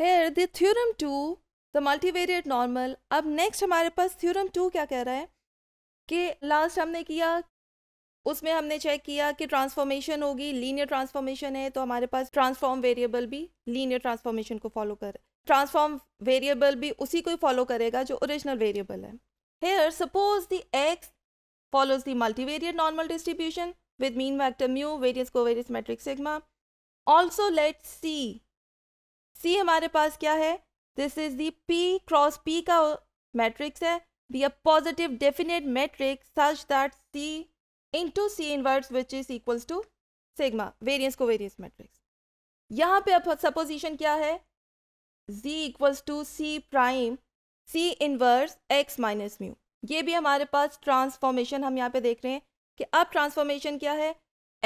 Hair the theorem to the multivariate normal अब next हमारे पास थ्योरम टू क्या कह रहा है कि लास्ट हमने किया उसमें हमने चेक किया कि ट्रांसफॉर्मेशन होगी लीनियर ट्रांसफॉर्मेशन है तो हमारे पास ट्रांसफॉर्म वेरिएबल भी लीनियर ट्रांसफॉर्मेशन को फॉलो करे ट्रांसफॉर्म वेरिएबल भी उसी को फॉलो करेगा जो ओरिजिनल वेरिएबल है here suppose the X follows the multivariate normal distribution with mean vector mu variance covariance matrix sigma also let C C हमारे पास क्या है this is the P cross P का matrix है the a positive definite matrix such that C into C inverse which is equals to sigma variance covariance matrix यहाँ पे अब supposition क्या है z equals to C prime C inverse X minus mu ये भी हमारे पास transformation हम यहाँ पे देख रहे हैं कि अब ट्रांसफॉर्मेशन क्या है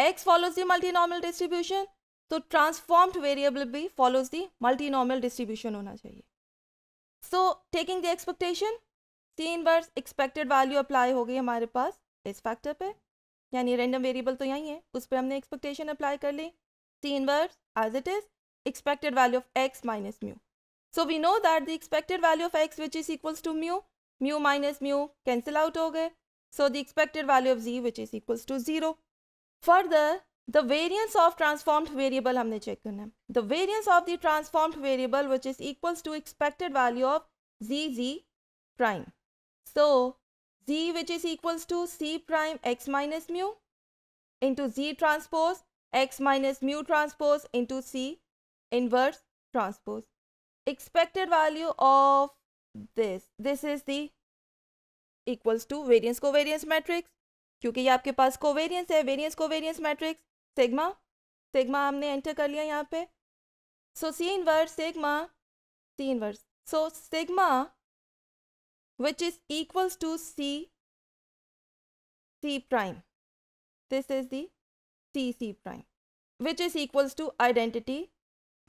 X follows the multinormal distribution तो ट्रांसफॉर्म्ड वेरिएबल भी फॉलोज दी मल्टीनॉर्मल डिस्ट्रीब्यूशन होना चाहिए सो टेकिंग द एक्सपेक्टेशन तीन वर्स एक्सपेक्टेड वैल्यू अप्लाई हो गई हमारे पास इस फैक्टर पे यानी रेंडम वेरिएबल तो यहीं है उस पर हमने एक्सपेक्टेशन अप्लाई कर ली तीन वर्स as it is expected value of X minus mu so we know that the expected value of X which is equals to mu mu minus mu cancel out हो गए. So the expected value of Z which is equals to zero further the variance of transformed variable हमने check करना है the variance of the transformed variable which is equals to expected value of z z prime so z which is equals to c prime x minus mu into z transpose x minus mu transpose into c inverse transpose expected value of this this is the equals to variance covariance matrix क्योंकि ये आपके पास covariance है variance covariance sigma sigma हमने enter कर लिया यहाँ पे so C inverse sigma C inverse so sigma which is equals to C C prime this is the C C prime which is equals to identity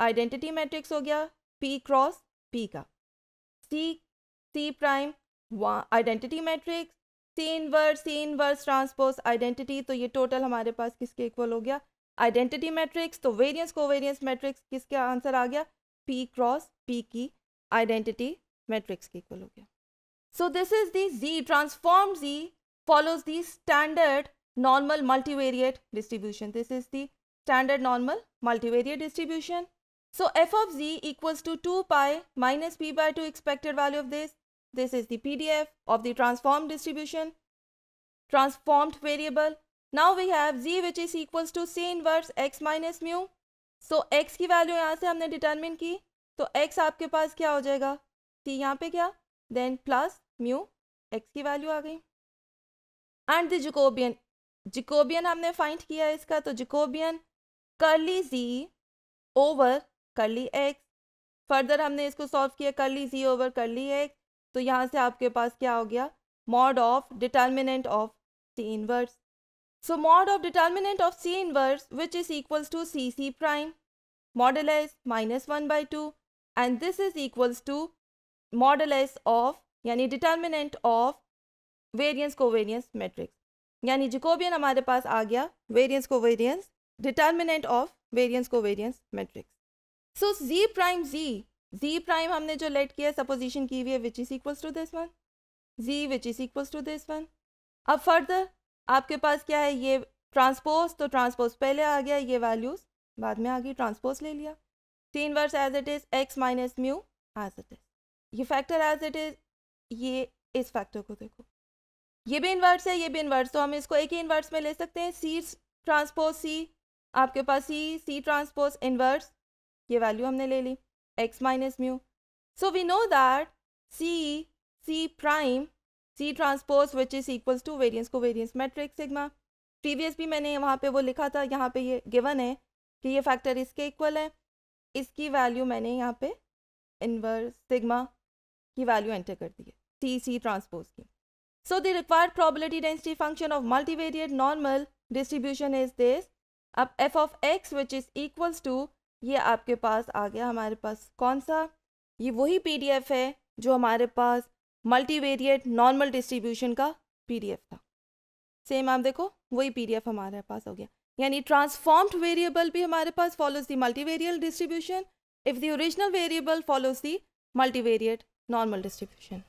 identity matrix हो गया P cross P का C C prime one identity matrix C inverse C inverse transpose identity तो ये total हमारे पास किसके equal हो गया आइडेंटिटी मैट्रिक्स तो वेरियंस को वेरियंस मैट्रिक्स किसके आंसर आ गया पी क्रॉस पी की आइडेंटिटी मैट्रिक्स के इक्वल हो गया so this is the Z transform Z follows the standard normal multivariate distribution this is the standard normal multivariate distribution so F of Z equals to two pi minus P by two expected value of this This is the PDF of the transform distribution, transformed variable. Now we have z which is equals to c inverse x minus mu. So x की value यहाँ से हमने determine की तो x आपके पास क्या हो जाएगा c यहाँ पे क्या देन प्लस म्यू x की वैल्यू आ गई एंड द जिकोबियन जिकोबियन हमने फाइंड किया है इसका तो Jacobian curly z over curly x further हमने इसको सॉल्व किया करली z ओवर करली x तो यहाँ से आपके पास क्या हो गया mod of determinant of C inverse so mod of determinant of C inverse which is equals to C C prime modulus minus one by two and this is equals to modulus of यानी determinant of variance covariance matrix यानी Jacobian हमारे पास आ गया variance covariance determinant of variance covariance matrix so Z prime Z Z prime हमने जो let किया supposition की हुई है which is equals to this one Z which is equals to this one अब फर्दर आपके पास क्या है ये ट्रांसपोज तो ट्रांसपोज पहले आ गया ये वैल्यूज बाद में आ गई ट्रांसपोज ले लिया C inverse as it is X minus mu as it is ये फैक्टर एज इट इज़ ये इस फैक्टर को देखो ये भी इन्वर्स है ये भी इन्वर्स तो हम इसको एक ही इन्वर्स में ले सकते हैं सी ट्रांसपोज सी आपके पास सी सी ट्रांसपोज इन्वर्स ये वैल्यू हमने ले ली x minus mu. So we know that C, C prime, C transpose which is equals to variance covariance matrix sigma. Previous भी मैंने वहाँ पे वो लिखा था यहाँ पे ये गिवन है कि ये फैक्टर इसके इक्वल है इसकी वैल्यू मैंने यहाँ पे इनवर्स सिग्मा की वैल्यू एंटर कर दी है टी सी ट्रांसपोज की so the required probability density function of multivariate normal distribution is this अब F of X which is equals to ये आपके पास आ गया हमारे पास कौन सा ये वही पीडीएफ है जो हमारे पास मल्टीवेरिएट नॉर्मल डिस्ट्रीब्यूशन का पीडीएफ था सेम आप देखो वही पीडीएफ हमारे पास हो गया यानी ट्रांसफॉर्म्ड वेरिएबल भी हमारे पास follows the multivariate distribution if the original variable follows the multivariate normal distribution